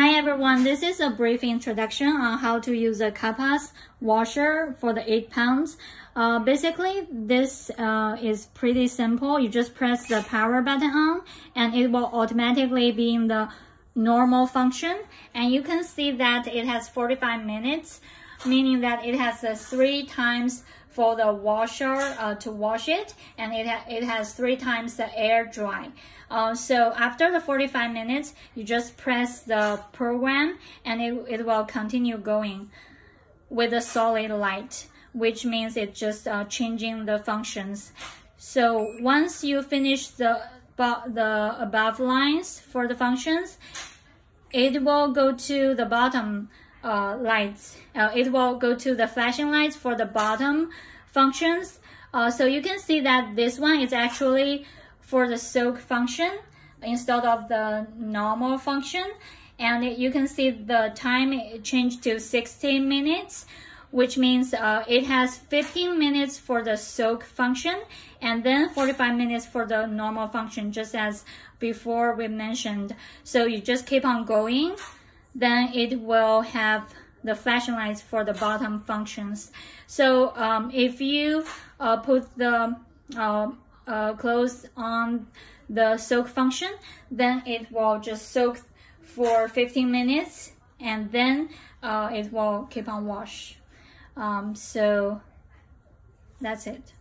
Hi everyone, this is a brief introduction on how to use a Kappas washer for the 8 pounds. Uh, basically, this uh, is pretty simple. You just press the power button on and it will automatically be in the normal function. And you can see that it has 45 minutes meaning that it has three times for the washer uh, to wash it and it, ha it has three times the air dry. Uh, so after the 45 minutes, you just press the program and it, it will continue going with a solid light, which means it's just uh, changing the functions. So once you finish the, the above lines for the functions, it will go to the bottom uh, lights. Uh, it will go to the flashing lights for the bottom functions. Uh, so you can see that this one is actually for the soak function instead of the normal function. And you can see the time changed to 16 minutes, which means uh, it has 15 minutes for the soak function and then 45 minutes for the normal function, just as before we mentioned. So you just keep on going then it will have the flashing lights for the bottom functions. So um, if you uh, put the uh, uh, clothes on the soak function, then it will just soak for 15 minutes and then uh, it will keep on wash. Um, so that's it.